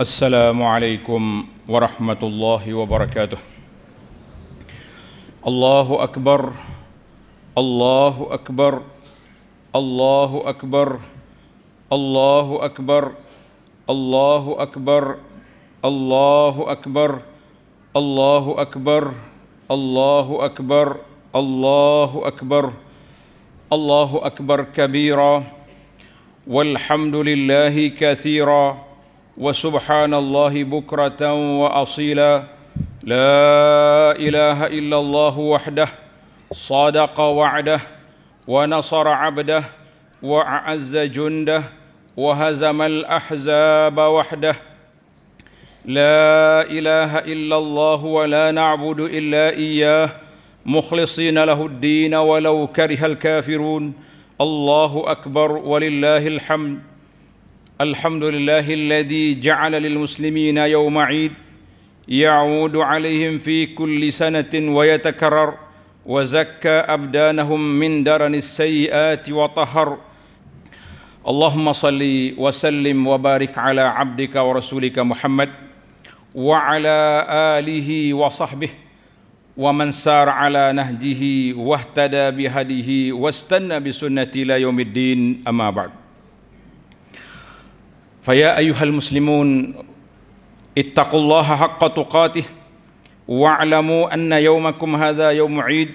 السلام عليكم ورحمة الله وبركاته الله أكبر الله أكبر الله أكبر الله أكبر الله أكبر الله أكبر الله أكبر الله أكبر الله أكبر الله أكبر كبيرا والحمد لله كثيرا وسبحان الله بكره واصيلا لا اله الا الله وحده صدق وعده ونصر عبده واعز جنده وهزم الاحزاب وحده لا اله الا الله ولا نعبد الا اياه مخلصين له الدين ولو كره الكافرون الله اكبر ولله الحمد الحمد لله الذي جعل للمسلمين يوم عيد يعود عليهم في كل سنة ويتكرر وزكى أبدانهم من درن السيئات وطهر اللهم صل وسلم وبارك على عبدك ورسولك محمد وعلى آله وصحبه ومن سار على نهجه واهتدى بهديه واستنى بسنته إلى يوم الدين أما بعد فيا أيها المسلمون اتقوا الله حق تقاته واعلموا أن يومكم هذا يوم عيد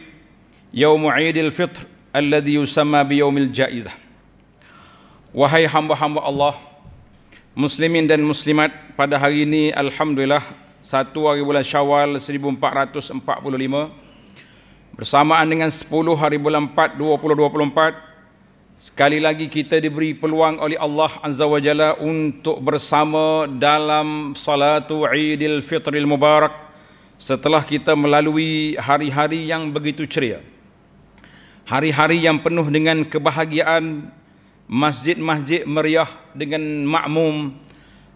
يوم عيد الفطر الذي يسمى بيوم الجائزة وهي حمد حمد الله Muslimin dan muslimat pada hari ini Alhamdulillah Satu hari bulan syawal 1445 Bersamaan dengan 10 hari bulan 4 2024 Sekali lagi kita diberi peluang oleh Allah Azza wa Jalla untuk bersama dalam salatu Idul Fitril Mubarak setelah kita melalui hari-hari yang begitu ceria. Hari-hari yang penuh dengan kebahagiaan, masjid-masjid meriah dengan makmum,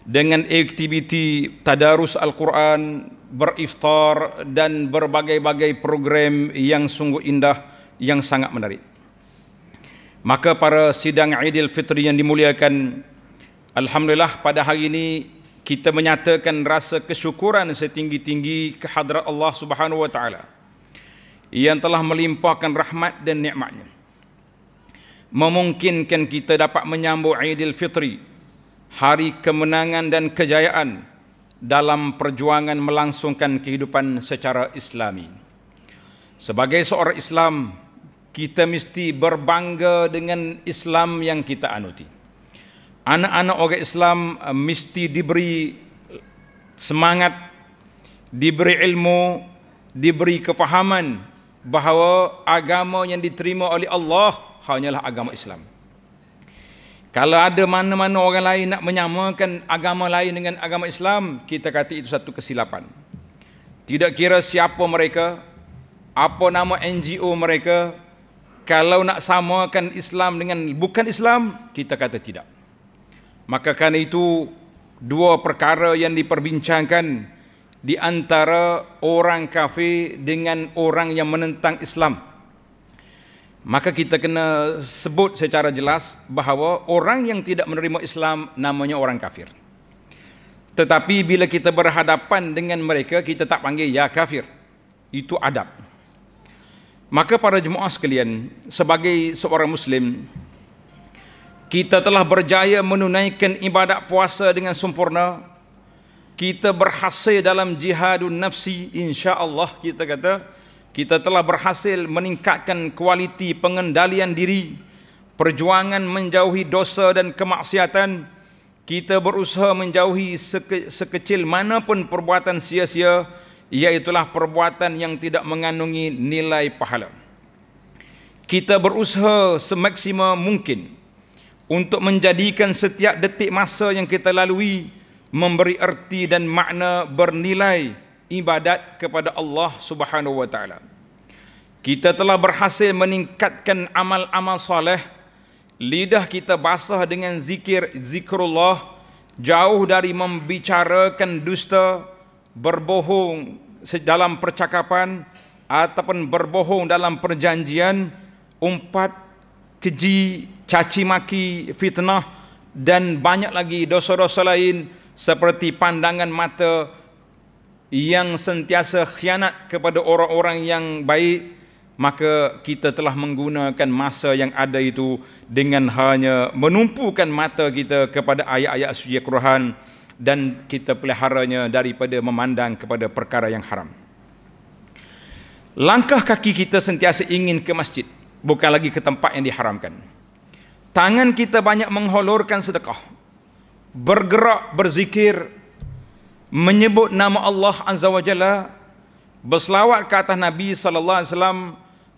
dengan aktiviti tadarus Al-Quran, beriftar dan berbagai-bagai program yang sungguh indah yang sangat menarik. Maka para sidang Aidil Fitri yang dimuliakan Alhamdulillah pada hari ini kita menyatakan rasa kesyukuran setinggi-tinggi kehadrat Allah Subhanahu wa taala yang telah melimpahkan rahmat dan nikmatnya memungkinkan kita dapat menyambut Aidil Fitri hari kemenangan dan kejayaan dalam perjuangan melangsungkan kehidupan secara islami sebagai seorang Islam kita mesti berbangga dengan Islam yang kita anuti. Anak-anak orang Islam eh, mesti diberi semangat, diberi ilmu, diberi kefahaman bahawa agama yang diterima oleh Allah hanyalah agama Islam. Kalau ada mana-mana orang lain nak menyamakan agama lain dengan agama Islam, kita kata itu satu kesilapan. Tidak kira siapa mereka, apa nama NGO mereka, kalau nak samakan Islam dengan bukan Islam, kita kata tidak. Maka kerana itu, dua perkara yang diperbincangkan di antara orang kafir dengan orang yang menentang Islam. Maka kita kena sebut secara jelas bahawa orang yang tidak menerima Islam namanya orang kafir. Tetapi bila kita berhadapan dengan mereka, kita tak panggil ya kafir. Itu adab. Adab. Maka para jemaah sekalian, sebagai seorang muslim, kita telah berjaya menunaikan ibadat puasa dengan sempurna. Kita berhasil dalam jihadun nafsi, insya-Allah kita kata, kita telah berhasil meningkatkan kualiti pengendalian diri, perjuangan menjauhi dosa dan kemaksiatan. Kita berusaha menjauhi sekecil manapun perbuatan sia-sia iaitulah perbuatan yang tidak mengandungi nilai pahala. Kita berusaha semaksima mungkin untuk menjadikan setiap detik masa yang kita lalui memberi erti dan makna bernilai ibadat kepada Allah Subhanahu wa Kita telah berhasil meningkatkan amal-amal soleh. Lidah kita basah dengan zikir zikrullah jauh dari membicarakan dusta, berbohong dalam percakapan ataupun berbohong dalam perjanjian umpat, keji caci maki fitnah dan banyak lagi dosa-dosa lain seperti pandangan mata yang sentiasa khianat kepada orang-orang yang baik maka kita telah menggunakan masa yang ada itu dengan hanya menumpukan mata kita kepada ayat-ayat suci Al-Quran ayat ayat suci al quran dan kita peliharanya daripada memandang kepada perkara yang haram. Langkah kaki kita sentiasa ingin ke masjid, bukan lagi ke tempat yang diharamkan. Tangan kita banyak mengholorkan sedekah. Bergerak berzikir menyebut nama Allah Azza wa Jalla berselawat ke atas Nabi sallallahu alaihi wasallam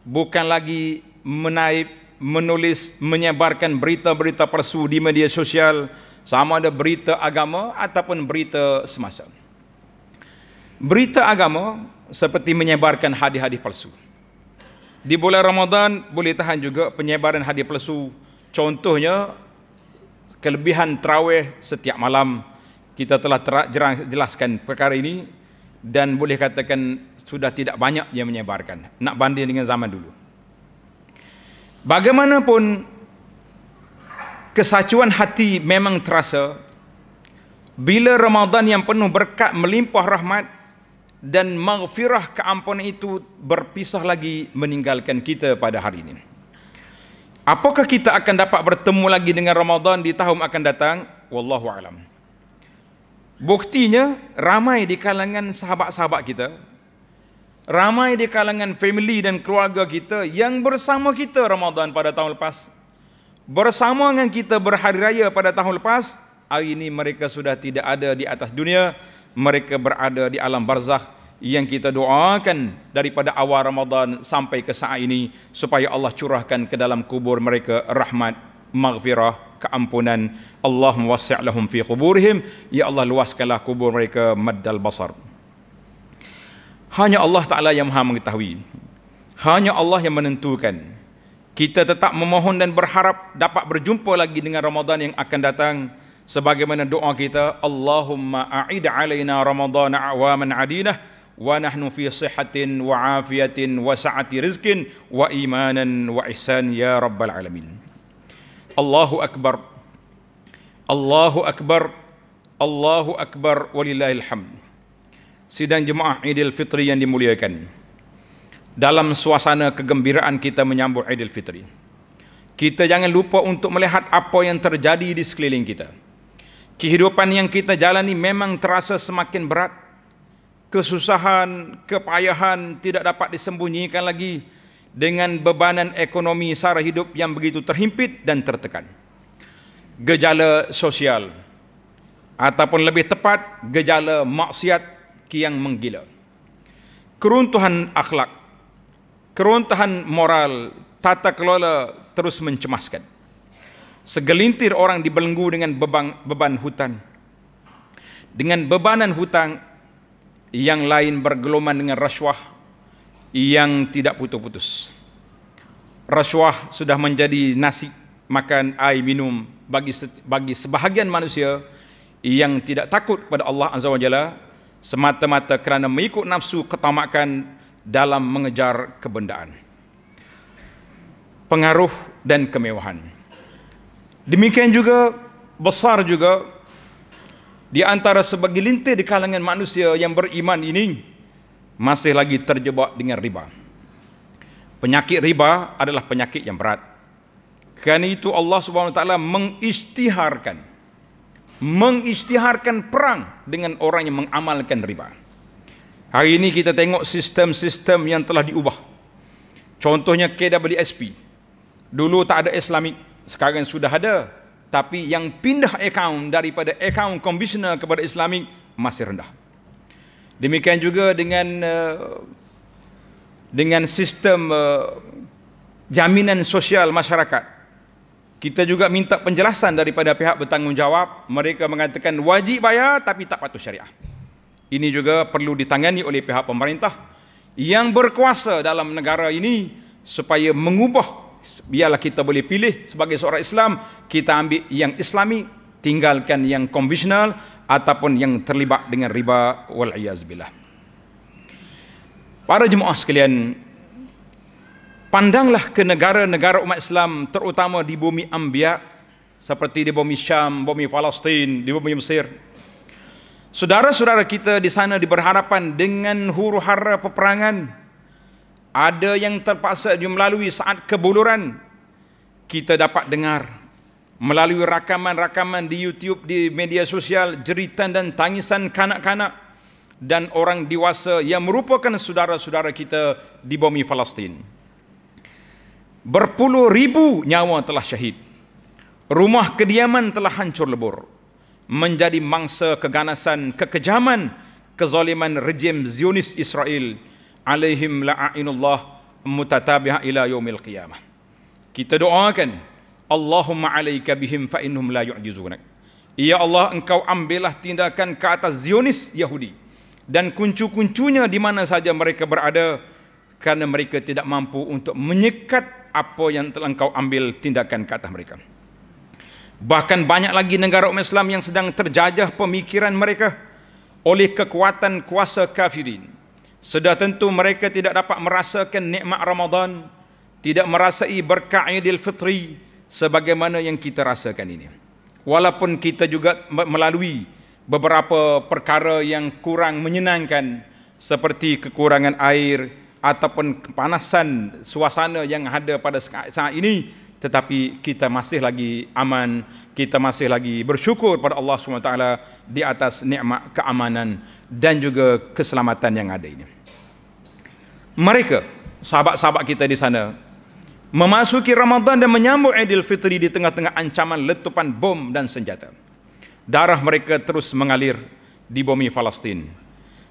bukan lagi menaip menulis menyebarkan berita-berita palsu di media sosial sama ada berita agama ataupun berita semasa. Berita agama seperti menyebarkan hadis-hadis palsu. Di bulan Ramadan boleh tahan juga penyebaran hadis palsu. Contohnya kelebihan traweh setiap malam. Kita telah terang jelaskan perkara ini dan boleh katakan sudah tidak banyak yang menyebarkan. Nak banding dengan zaman dulu. Bagaimanapun kesacuan hati memang terasa bila Ramadan yang penuh berkat melimpah rahmat dan maghfirah keampunan itu berpisah lagi meninggalkan kita pada hari ini. Apakah kita akan dapat bertemu lagi dengan Ramadan di tahun akan datang? Wallahu alam. Buktinya ramai di kalangan sahabat-sahabat kita, ramai di kalangan family dan keluarga kita yang bersama kita Ramadan pada tahun lepas bersama dengan kita berhari raya pada tahun lepas hari ini mereka sudah tidak ada di atas dunia mereka berada di alam barzakh yang kita doakan daripada awal Ramadan sampai ke saat ini supaya Allah curahkan ke dalam kubur mereka rahmat maghfirah keampunan Allah wasi' fi quburihim ya Allah luaskanlah kubur mereka maddal basar hanya Allah Taala yang Maha mengetahui hanya Allah yang menentukan kita tetap memohon dan berharap dapat berjumpa lagi dengan Ramadan yang akan datang sebagaimana doa kita Allahumma a'id 'alaina Ramadan awaman 'adinah wa nahnu fi sihhatin wa 'afiyatin wa sa'ati rizqin wa imanan wa ihsan ya rabbal alamin. Allahu akbar. Allahu akbar. Allahu akbar walillahil hamd. Sidang jemaah Idul Fitri yang dimuliakan dalam suasana kegembiraan kita menyambut Fitri, Kita jangan lupa untuk melihat apa yang terjadi di sekeliling kita. Kehidupan yang kita jalani memang terasa semakin berat. Kesusahan, kepayahan tidak dapat disembunyikan lagi dengan bebanan ekonomi sara hidup yang begitu terhimpit dan tertekan. Gejala sosial ataupun lebih tepat gejala maksiat yang menggila. Keruntuhan akhlak keruntuhan moral, tata kelola terus mencemaskan. Segelintir orang dibelenggu dengan beban, beban hutan. Dengan bebanan hutang yang lain bergelombang dengan rasuah yang tidak putus-putus. Rasuah sudah menjadi nasi makan air minum bagi bagi sebahagian manusia yang tidak takut kepada Allah Azza wa Jalla semata-mata kerana mengikut nafsu ketamakan dalam mengejar kebendaan. Pengaruh dan kemewahan. Demikian juga besar juga di antara sebagilintir di kalangan manusia yang beriman ini masih lagi terjebak dengan riba. Penyakit riba adalah penyakit yang berat. Kerana itu Allah Subhanahu Wa Taala mengistiharkan, mengistiharkan perang dengan orang yang mengamalkan riba. Hari ini kita tengok sistem-sistem yang telah diubah. Contohnya KWSP. Dulu tak ada Islamik, sekarang sudah ada. Tapi yang pindah akaun daripada akaun komisioner kepada Islamik masih rendah. Demikian juga dengan eh, dengan sistem eh, jaminan sosial masyarakat. Kita juga minta penjelasan daripada pihak bertanggungjawab. Mereka mengatakan wajib bayar tapi tak patuh syariah. Ini juga perlu ditangani oleh pihak pemerintah yang berkuasa dalam negara ini supaya mengubah biarlah kita boleh pilih sebagai seorang Islam kita ambil yang islami tinggalkan yang konvensional ataupun yang terlibat dengan riba wal iazbillah para jemaah sekalian pandanglah ke negara-negara umat Islam terutama di bumi Ambiya seperti di bumi Syam, bumi Palestin, di bumi Mesir Saudara-saudara kita di sana diberharapan dengan huru hara peperangan. Ada yang terpaksa melalui saat kebuluran. Kita dapat dengar melalui rakaman-rakaman di YouTube, di media sosial, cerita dan tangisan kanak-kanak dan orang dewasa yang merupakan saudara-saudara kita di bumi Palestin. Berpuluh ribu nyawa telah syahid. Rumah kediaman telah hancur lebur menjadi mangsa keganasan, kekejaman, kezaliman rejim Zionis Israel alaihim la'ainullah mutatabiha ila yaumil qiyamah. Kita doakan Allahumma alaika bihim fa innahum la yu'jizunak. Ya Allah engkau ambillah tindakan ke atas Zionis Yahudi dan kuncu-kuncunya di mana saja mereka berada kerana mereka tidak mampu untuk menyekat apa yang telah engkau ambil tindakan ke atas mereka. Bahkan banyak lagi negara umat Islam yang sedang terjajah pemikiran mereka oleh kekuatan kuasa kafirin. Sudah tentu mereka tidak dapat merasakan nikmat Ramadan, tidak merasai berkah Idul Fitri sebagaimana yang kita rasakan ini. Walaupun kita juga melalui beberapa perkara yang kurang menyenangkan seperti kekurangan air ataupun kepanasan suasana yang ada pada saat ini tetapi kita masih lagi aman kita masih lagi bersyukur pada Allah Subhanahu taala di atas nikmat keamanan dan juga keselamatan yang ada ini mereka sahabat-sahabat kita di sana memasuki Ramadan dan menyambut Idul Fitri di tengah-tengah ancaman letupan bom dan senjata darah mereka terus mengalir di bumi Palestin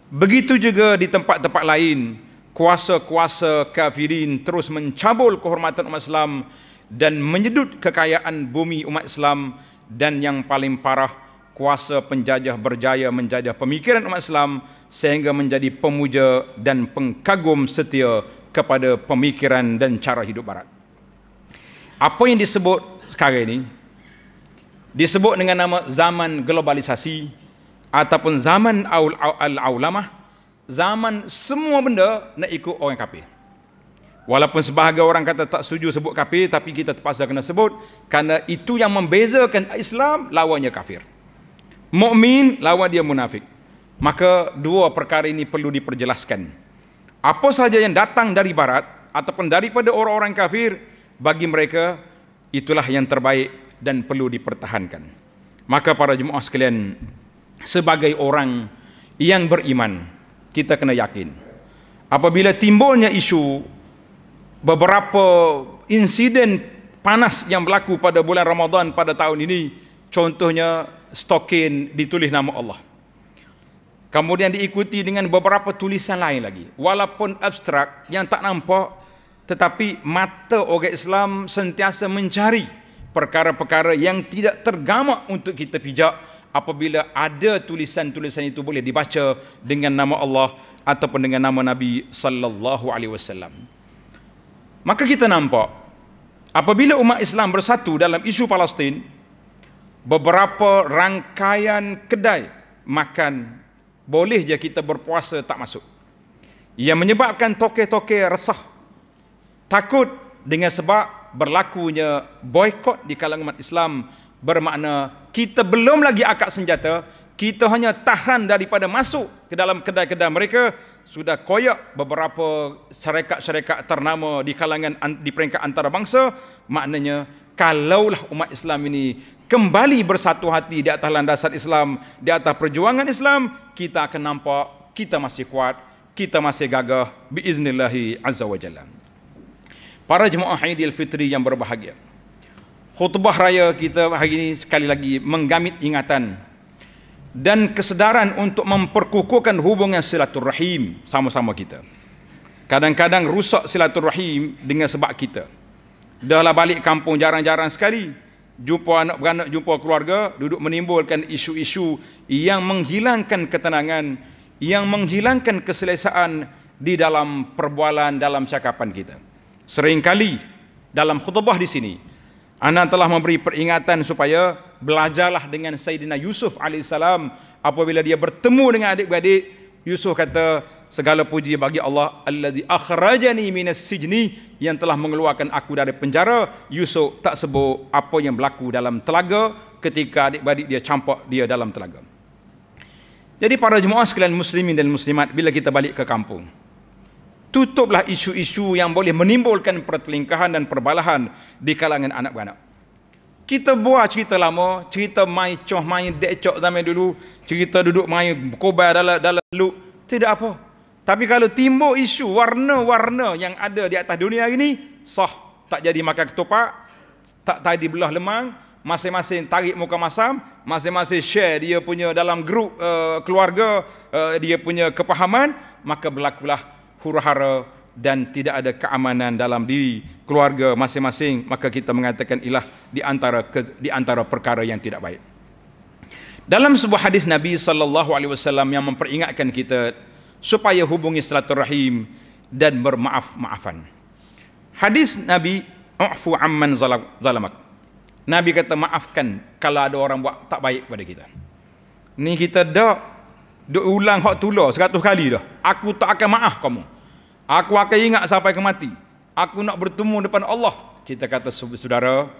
begitu juga di tempat-tempat lain kuasa-kuasa kafirin terus mencabul kehormatan umat Islam dan menyedut kekayaan bumi umat Islam dan yang paling parah kuasa penjajah berjaya menjajah pemikiran umat Islam sehingga menjadi pemuja dan pengkagum setia kepada pemikiran dan cara hidup barat. Apa yang disebut sekarang ini disebut dengan nama zaman globalisasi ataupun zaman al-aulamah zaman semua benda nak ikut orang kafir. Walaupun sebahagian orang kata tak setuju sebut kafir tapi kita terpaksa kena sebut kerana itu yang membezakan Islam lawannya kafir. Mukmin lawan dia munafik. Maka dua perkara ini perlu diperjelaskan. Apa sahaja yang datang dari barat ataupun daripada orang-orang kafir bagi mereka itulah yang terbaik dan perlu dipertahankan. Maka para jemaah sekalian sebagai orang yang beriman kita kena yakin apabila timbulnya isu beberapa insiden panas yang berlaku pada bulan Ramadan pada tahun ini. Contohnya stokin ditulis nama Allah. Kemudian diikuti dengan beberapa tulisan lain lagi. Walaupun abstrak yang tak nampak tetapi mata orang Islam sentiasa mencari perkara-perkara yang tidak tergamak untuk kita pijak apabila ada tulisan-tulisan itu boleh dibaca dengan nama Allah ataupun dengan nama Nabi sallallahu alaihi wasallam. Maka kita nampak apabila umat Islam bersatu dalam isu Palestin, beberapa rangkaian kedai makan boleh je kita berpuasa tak masuk. Ia menyebabkan toke-toke resah takut dengan sebab berlakunya boikot di kalangan umat Islam bermakna kita belum lagi akad senjata, kita hanya tahan daripada masuk ke dalam kedai-kedai mereka sudah koyak beberapa syarikat-syarikat ternama di kalangan di peringkat antarabangsa maknanya kalaulah umat Islam ini kembali bersatu hati di atas landasan Islam di atas perjuangan Islam kita akan nampak kita masih kuat kita masih gagah biiznillahi azza wa jalla para jemaah Aidil Fitri yang berbahagia khutbah raya kita hari ini sekali lagi menggamit ingatan dan kesedaran untuk memperkukuhkan hubungan silaturahim sama-sama kita. Kadang-kadang rusak silaturahim dengan sebab kita. Dahlah balik kampung jarang-jarang sekali. Jumpa anak-beranak, jumpa keluarga, duduk menimbulkan isu-isu yang menghilangkan ketenangan, yang menghilangkan keselesaan di dalam perbualan, dalam cakapan kita. Seringkali dalam khutbah di sini, Ana telah memberi peringatan supaya belajarlah dengan Sayyidina Yusuf AS apabila dia bertemu dengan adik-beradik. Yusuf kata, segala puji bagi Allah alladhi akhrajani minas sijni yang telah mengeluarkan aku dari penjara. Yusuf tak sebut apa yang berlaku dalam telaga ketika adik-beradik dia campak dia dalam telaga. Jadi para jemaah sekalian muslimin dan muslimat bila kita balik ke kampung tutuplah isu-isu yang boleh menimbulkan pertelingkahan dan perbalahan di kalangan anak-anak. Kita buat cerita lama, cerita mai coh mai cok zaman dulu, cerita duduk mai kobar dalam dalam lu, tidak apa. Tapi kalau timbul isu warna-warna yang ada di atas dunia ini, sah tak jadi makan ketupat, tak tadi belah lemang, masing-masing tarik muka masam, masing-masing share dia punya dalam grup uh, keluarga, uh, dia punya kepahaman, maka berlakulah huru-hara dan tidak ada keamanan dalam diri keluarga masing-masing maka kita mengatakan ialah di antara di antara perkara yang tidak baik. Dalam sebuah hadis Nabi sallallahu alaihi wasallam yang memperingatkan kita supaya hubungi silaturahim dan bermaaf-maafan. Hadis Nabi u'fu amman zalamak. Nabi kata maafkan kalau ada orang buat tak baik pada kita. Ni kita dah, dah ulang hak tular 100 kali dah. Aku tak akan maaf kamu. Aku akan ingat sampai ke mati. Aku nak bertemu depan Allah. Kita kata saudara,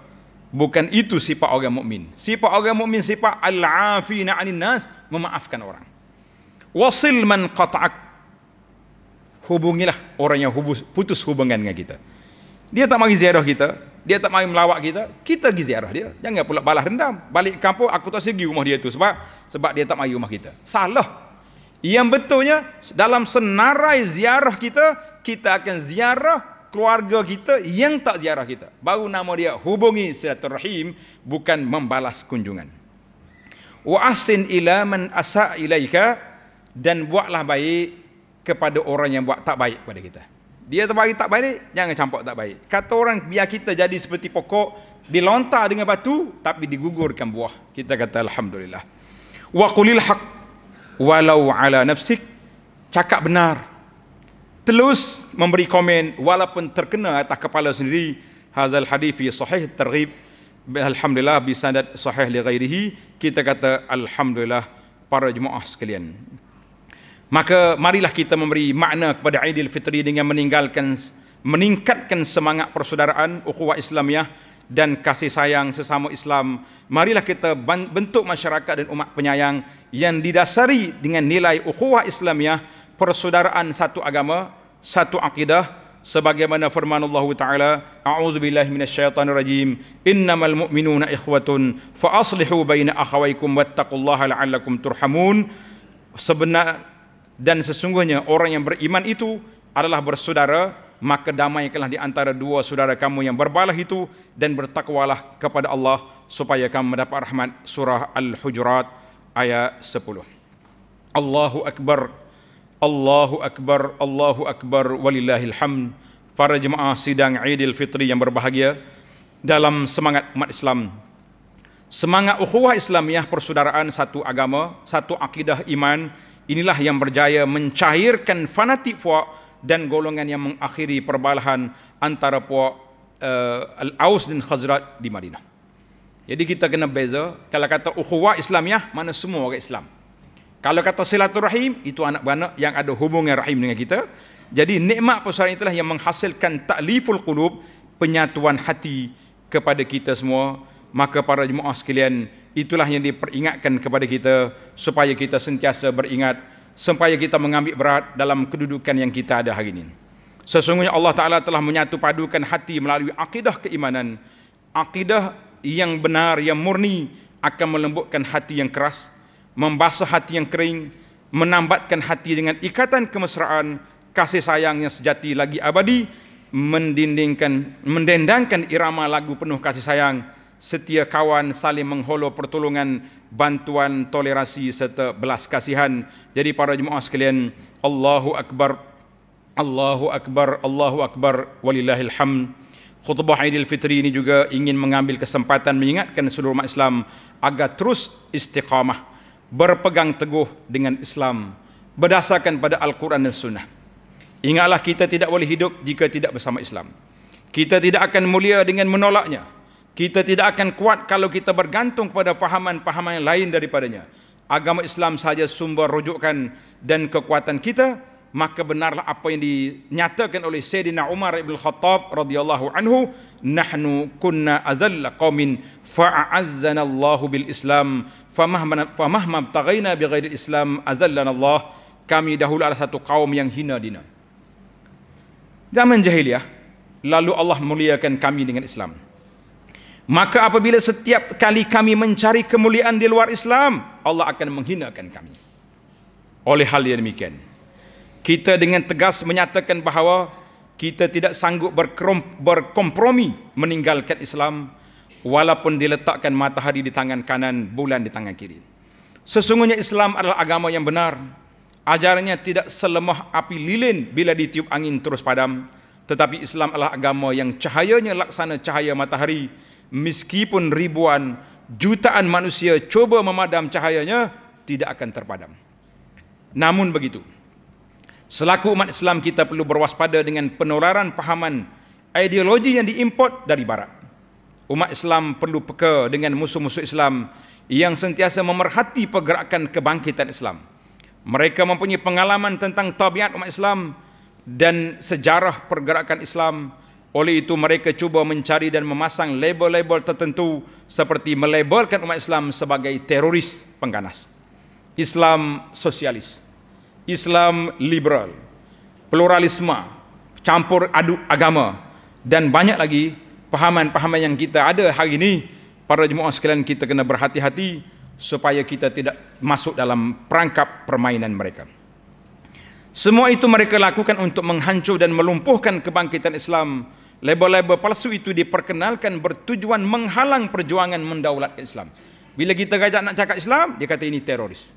bukan itu sifat orang mukmin. Sifat orang mukmin sifat al-afina 'anil nas, memaafkan orang. Wasil man qata'ak. Hubungilah orang yang hubus, putus hubungan dengan kita. Dia tak mari ziarah kita, dia tak mari melawat kita, kita pergi ziarah dia. Jangan pula balas dendam. Balik kampung aku tak segi rumah dia tu sebab sebab dia tak mari rumah kita. Salah. Yang betulnya dalam senarai ziarah kita, kita akan ziarah keluarga kita yang tak ziarah kita. Baru nama dia hubungi silaturahim bukan membalas kunjungan. Wa asin ila man asaa ilaika dan buatlah baik kepada orang yang buat tak baik kepada kita. Dia tak baik tak baik, jangan campak tak baik. Kata orang biar kita jadi seperti pokok dilontar dengan batu tapi digugurkan buah. Kita kata alhamdulillah. Wa qulil haqq walau ala nafsik cakap benar telus memberi komen walaupun terkena atas kepala sendiri hazal hadis fi sahih targhib alhamdulillah bi sanad sahih li ghairihi kita kata alhamdulillah para jemaah sekalian maka marilah kita memberi makna kepada Aidilfitri dengan meninggalkan meningkatkan semangat persaudaraan ukhuwah Islamiah ya, dan kasih sayang sesama Islam. Marilah kita bentuk masyarakat dan umat penyayang yang didasari dengan nilai ukhuwah Islamiah, persaudaraan satu agama, satu akidah sebagaimana firman Allah Taala a'udzu billahi minasyaitonir rajim innamal mu'minuna ikhwatun fa aslihu baina akhawaykum wattaqullaha la'allakum turhamun sebenar dan sesungguhnya orang yang beriman itu adalah bersaudara maka damaikanlah di antara dua saudara kamu yang berbalah itu dan bertakwalah kepada Allah supaya kamu mendapat rahmat surah al-hujurat ayat 10 Allahu akbar Allahu akbar Allahu akbar walillahil hamd para jemaah sidang Aidil Fitri yang berbahagia dalam semangat umat Islam semangat ukhuwah Islamiah persaudaraan satu agama satu akidah iman inilah yang berjaya mencairkan fanatik fuak dan golongan yang mengakhiri perbalahan antara puak uh, eh, Al-Aus dan Khazrat di Madinah. Jadi kita kena beza. Kalau kata ukhuwah Islamiah, ya, mana semua orang Islam. Kalau kata silaturahim, itu anak-anak yang ada hubungan rahim dengan kita. Jadi nikmat persoalan itulah yang menghasilkan takliful qulub, penyatuan hati kepada kita semua. Maka para jemaah sekalian, itulah yang diperingatkan kepada kita supaya kita sentiasa beringat supaya kita mengambil berat dalam kedudukan yang kita ada hari ini. Sesungguhnya Allah Ta'ala telah menyatu padukan hati melalui akidah keimanan. Akidah yang benar, yang murni akan melembutkan hati yang keras, membasuh hati yang kering, menambatkan hati dengan ikatan kemesraan, kasih sayang yang sejati lagi abadi, mendendangkan irama lagu penuh kasih sayang, setia kawan saling mengholo pertolongan bantuan toleransi serta belas kasihan jadi para jemaah sekalian Allahu akbar Allahu akbar Allahu akbar walillahil hamd khutbah Aidil Fitri ini juga ingin mengambil kesempatan mengingatkan seluruh umat Islam agar terus istiqamah berpegang teguh dengan Islam berdasarkan pada Al-Quran dan Sunnah. Ingatlah kita tidak boleh hidup jika tidak bersama Islam. Kita tidak akan mulia dengan menolaknya. Kita tidak akan kuat kalau kita bergantung kepada pahaman-pahaman yang lain daripadanya. Agama Islam saja sumber rujukan dan kekuatan kita, maka benarlah apa yang dinyatakan oleh Sayyidina Umar ibn Khattab radhiyallahu anhu, "Nahnu kunna azalla qaumin fa'azzana Allah bil Islam, famahma famahma tagaina bi ghairi Islam azallana Allah." Kami dahulu adalah satu kaum yang hina dina. Zaman jahiliyah, lalu Allah muliakan kami dengan Islam. Maka apabila setiap kali kami mencari kemuliaan di luar Islam, Allah akan menghinakan kami. Oleh hal yang demikian, kita dengan tegas menyatakan bahawa kita tidak sanggup berkompromi meninggalkan Islam walaupun diletakkan matahari di tangan kanan, bulan di tangan kiri. Sesungguhnya Islam adalah agama yang benar. Ajarannya tidak selemah api lilin bila ditiup angin terus padam. Tetapi Islam adalah agama yang cahayanya laksana cahaya matahari meskipun ribuan jutaan manusia cuba memadam cahayanya tidak akan terpadam namun begitu selaku umat Islam kita perlu berwaspada dengan penularan pahaman ideologi yang diimport dari barat umat Islam perlu peka dengan musuh-musuh Islam yang sentiasa memerhati pergerakan kebangkitan Islam mereka mempunyai pengalaman tentang tabiat umat Islam dan sejarah pergerakan Islam yang oleh itu mereka cuba mencari dan memasang label-label tertentu seperti melabelkan umat Islam sebagai teroris pengganas. Islam sosialis, Islam liberal, pluralisme, campur aduk agama dan banyak lagi pahaman-pahaman yang kita ada hari ini para jemaah sekalian kita kena berhati-hati supaya kita tidak masuk dalam perangkap permainan mereka. Semua itu mereka lakukan untuk menghancur dan melumpuhkan kebangkitan Islam Label-label palsu itu diperkenalkan bertujuan menghalang perjuangan mendaulat Islam. Bila kita kajak nak cakap Islam, dia kata ini teroris.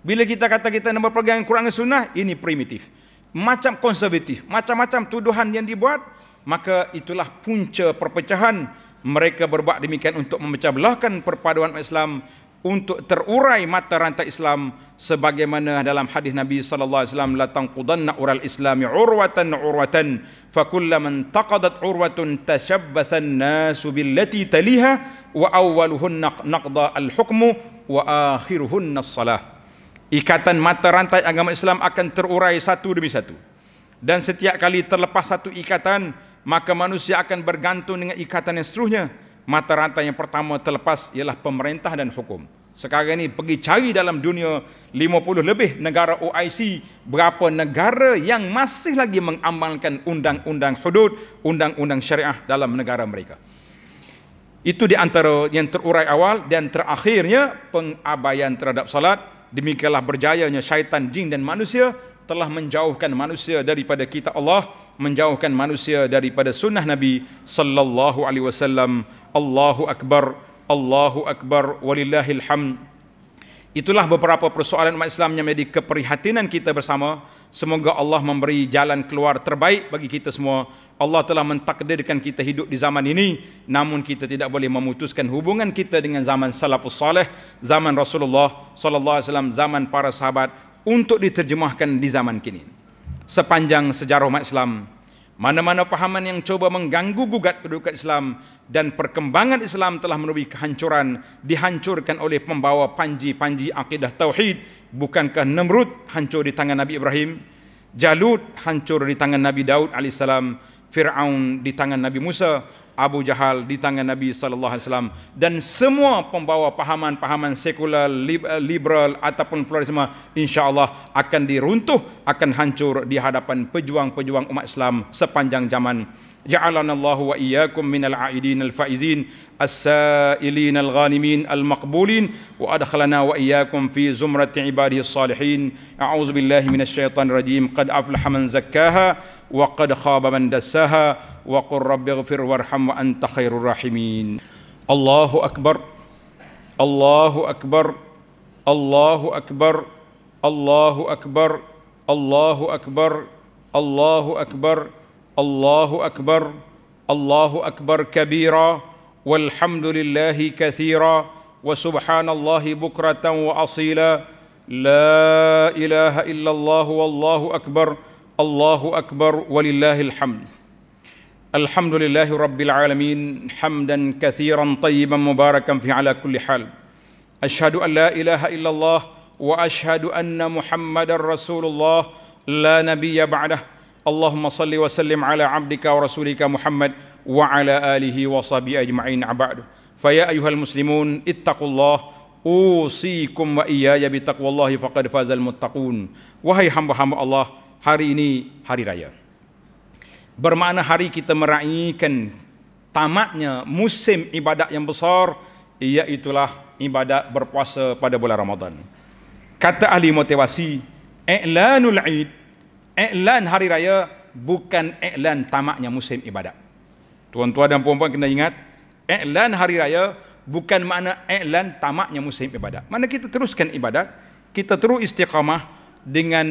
Bila kita kata kita nak berpegang Quran dan Sunnah, ini primitif. Macam konservatif, macam-macam tuduhan yang dibuat, maka itulah punca perpecahan mereka berbuat demikian untuk memecah belahkan perpaduan Islam untuk terurai mata rantai Islam sebagaimana dalam hadis Nabi sallallahu alaihi wasallam la tanqudanna ural islam urwatan urwatan fa kullaman taqadat urwatun tashabbatha an-nasu billati taliha wa awwaluhunna naqda al-hukmu wa akhiruhun as ikatan mata rantai agama Islam akan terurai satu demi satu dan setiap kali terlepas satu ikatan maka manusia akan bergantung dengan ikatan yang seterusnya mata rantai yang pertama terlepas ialah pemerintah dan hukum. Sekarang ini pergi cari dalam dunia 50 lebih negara OIC berapa negara yang masih lagi mengamalkan undang-undang hudud, undang-undang syariah dalam negara mereka. Itu di antara yang terurai awal dan terakhirnya pengabaian terhadap salat. Demikianlah berjayanya syaitan, jin dan manusia telah menjauhkan manusia daripada kita Allah, menjauhkan manusia daripada sunnah Nabi sallallahu alaihi wasallam Allahu Akbar, Allahu Akbar, walillahil hamd. Itulah beberapa persoalan umat Islam yang menjadi keprihatinan kita bersama. Semoga Allah memberi jalan keluar terbaik bagi kita semua. Allah telah mentakdirkan kita hidup di zaman ini namun kita tidak boleh memutuskan hubungan kita dengan zaman salafus saleh, zaman Rasulullah sallallahu alaihi wasallam, zaman para sahabat untuk diterjemahkan di zaman kini. Sepanjang sejarah umat Islam, mana-mana pahaman yang cuba mengganggu gugat kedudukan Islam dan perkembangan Islam telah menubuhi kehancuran dihancurkan oleh pembawa panji-panji akidah tauhid. Bukankah Namrud hancur di tangan Nabi Ibrahim? jalud hancur di tangan Nabi Daud alaihissalam. Fir'aun di tangan Nabi Musa. Abu Jahal di tangan Nabi sallallahu alaihi wasallam dan semua pembawa pahaman-pahaman sekular eh, liberal ataupun pluralisme insyaallah akan diruntuh akan hancur di hadapan pejuang-pejuang umat Islam sepanjang zaman جعلنا الله وإياكم من العائدين الفائزين السائلين الغانمين المقبولين وأدخلنا وإياكم في زمرة عباده الصالحين أعوذ بالله من الشيطان الرجيم قد أفلح من زكاها وقد خاب من دساها وقل رب اغفر وارحم وأنت خير الراحمين الله أكبر الله أكبر الله أكبر الله أكبر الله أكبر الله أكبر, الله أكبر الله اكبر الله اكبر كبيرا والحمد لله كثيرا وسبحان الله بكره واصيلا لا اله الا الله والله اكبر الله اكبر ولله الحمد الحمد لله رب العالمين حمدا كثيرا طيبا مباركا في على كل حال اشهد ان لا اله الا الله واشهد ان محمدا رسول الله لا نبي بعده Allahumma wa اللهم صل وسلم wa عبدك ورسولك wa وعلى آله وصحبه أجمعين بعد فيا أيها المسلمون اتقوا الله أوصيكم وإياي بتقوى الله فقد فاز المتقون وهي حمد حمد Allah hari ini hari raya. Bermakna hari kita meraihkan tamatnya musim ibadat yang besar iaitulah ibadat berpuasa pada bulan Ramadan. Kata ahli motivasi, "I'lanul 'id iklan hari raya bukan iklan tamaknya musim ibadat. Tuan-tuan dan puan-puan kena ingat, iklan hari raya bukan makna iklan tamaknya musim ibadat. Mana kita teruskan ibadat, kita terus istiqamah dengan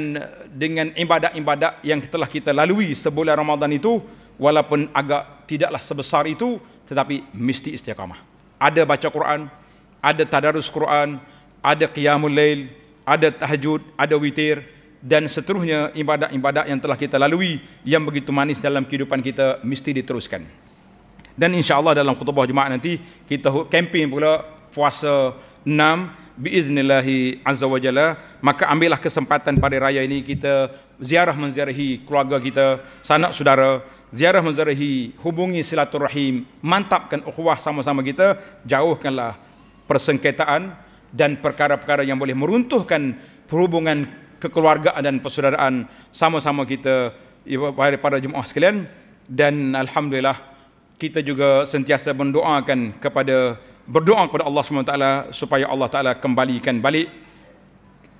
dengan ibadat-ibadat yang telah kita lalui sebulan Ramadan itu walaupun agak tidaklah sebesar itu tetapi mesti istiqamah. Ada baca Quran, ada tadarus Quran, ada qiyamul lail, ada tahajud, ada witir, dan seterusnya ibadat-ibadat yang telah kita lalui yang begitu manis dalam kehidupan kita mesti diteruskan. Dan insya-Allah dalam khutbah Jumaat nanti kita kempen pula puasa 6 biiznillahi azza wajalla maka ambillah kesempatan pada raya ini kita ziarah menziarahi keluarga kita, sanak saudara, ziarah menziarahi hubungi silaturahim, mantapkan ukhuwah sama-sama kita, jauhkanlah persengketaan dan perkara-perkara yang boleh meruntuhkan perhubungan kekeluargaan dan persaudaraan sama-sama kita pada jemaah sekalian dan alhamdulillah kita juga sentiasa mendoakan kepada berdoa kepada Allah SWT supaya Allah Taala kembalikan balik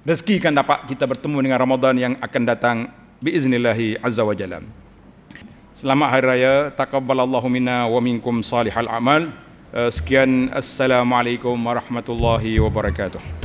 rezeki kan dapat kita bertemu dengan Ramadan yang akan datang biiznillahi azza wa jalla. Selamat hari raya, taqabbalallahu minna wa minkum salihal a'mal. Eh, sekian assalamualaikum warahmatullahi wabarakatuh.